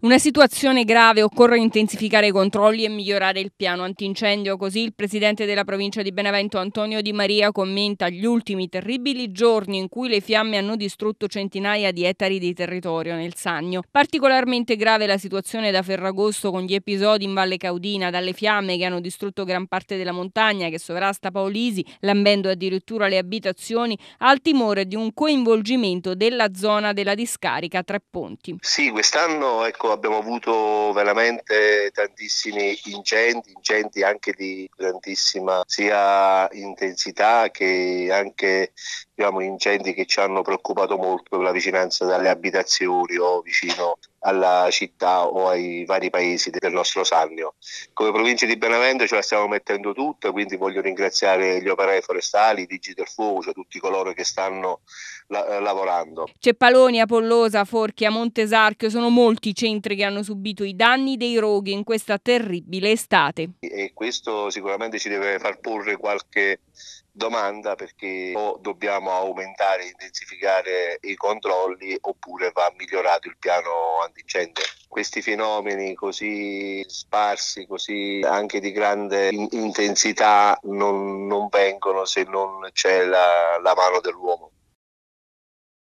Una situazione grave, occorre intensificare i controlli e migliorare il piano antincendio, così il presidente della provincia di Benevento Antonio Di Maria commenta gli ultimi terribili giorni in cui le fiamme hanno distrutto centinaia di ettari di territorio nel Sannio. Particolarmente grave la situazione da Ferragosto con gli episodi in Valle Caudina, dalle fiamme che hanno distrutto gran parte della montagna che sovrasta Paolisi, lambendo addirittura le abitazioni, al timore di un coinvolgimento della zona della discarica Tre Ponti. Sì, quest'anno ecco abbiamo avuto veramente tantissimi incendi, incendi anche di grandissima sia intensità che anche abbiamo incendi che ci hanno preoccupato molto per la vicinanza dalle abitazioni o vicino alla città o ai vari paesi del nostro Sannio. Come provincia di Benevento ce la stiamo mettendo tutta, quindi voglio ringraziare gli operai forestali, i Digi del Fuoco, cioè tutti coloro che stanno la- eh, lavorando. Ceppalonia, Pollosa, Forchia, Montesarchio, sono molti i centri che hanno subito i danni dei roghi in questa terribile estate. E questo sicuramente ci deve far porre qualche domanda perché o dobbiamo dovremmo aumentare e intensificare i controlli oppure va migliorato il piano antincendio. Questi fenomeni così sparsi, così anche di grande in- intensità, non, non, vengono se non c'è la, la mano dell'uomo.